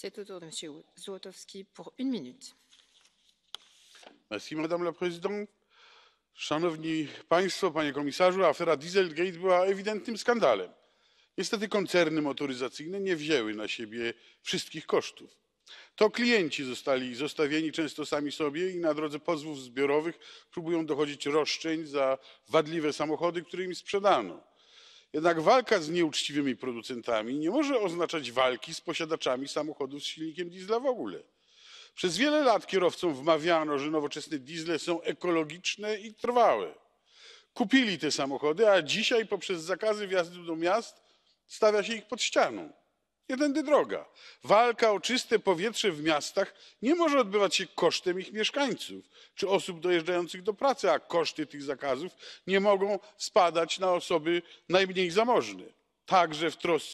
C'est au tour de M. Złotowski pour une minute. Merci, Madame la Présidente. Szanowni Państwo, Panie Komisarzu, afera Dieselgate była ewidentnym skandalem. Niestety koncerny motoryzacyjne nie wzięły na siebie wszystkich kosztów. To klienci zostali zostawieni często sami sobie i na drodze pozwów zbiorowych próbują dochodzić roszczeń za wadliwe samochody, które im sprzedano jednak walka z nieuczciwymi producentami nie może oznaczać walki z posiadaczami samochodów z silnikiem diesla w ogóle. przez wiele lat kierowcom wmawiano że nowoczesne diesle są ekologiczne i trwałe. kupili te samochody a dzisiaj poprzez zakazy wjazdu do miast stawia się ich pod ścianą. Nie droga. Walka o czyste powietrze w miastach nie może odbywać się kosztem ich mieszkańców czy osób dojeżdżających do pracy, a koszty tych zakazów nie mogą spadać na osoby najmniej zamożne także w trosce